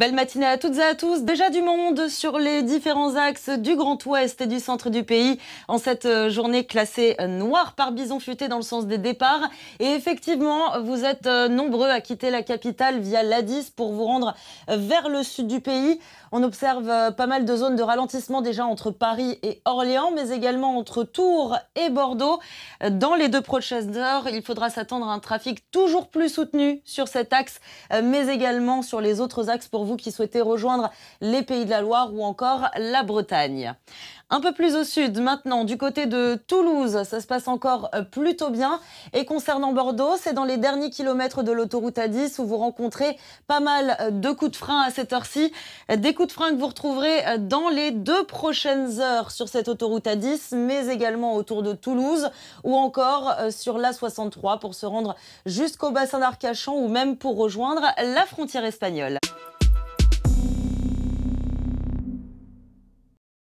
Belle matinée à toutes et à tous. Déjà du monde sur les différents axes du Grand Ouest et du centre du pays en cette euh, journée classée euh, noire par bison futé dans le sens des départs. Et effectivement, vous êtes euh, nombreux à quitter la capitale via l'Adis pour vous rendre vers le sud du pays. On observe pas mal de zones de ralentissement déjà entre Paris et Orléans, mais également entre Tours et Bordeaux. Dans les deux prochaines heures, il faudra s'attendre à un trafic toujours plus soutenu sur cet axe, mais également sur les autres axes pour vous vous qui souhaitez rejoindre les Pays de la Loire ou encore la Bretagne. Un peu plus au sud maintenant, du côté de Toulouse, ça se passe encore euh, plutôt bien. Et concernant Bordeaux, c'est dans les derniers kilomètres de l'autoroute A10 où vous rencontrez pas mal euh, de coups de frein à cette heure-ci. Des coups de frein que vous retrouverez euh, dans les deux prochaines heures sur cette autoroute A10, mais également autour de Toulouse ou encore sur l'A63 pour se rendre jusqu'au bassin d'Arcachon ou même pour rejoindre la frontière espagnole.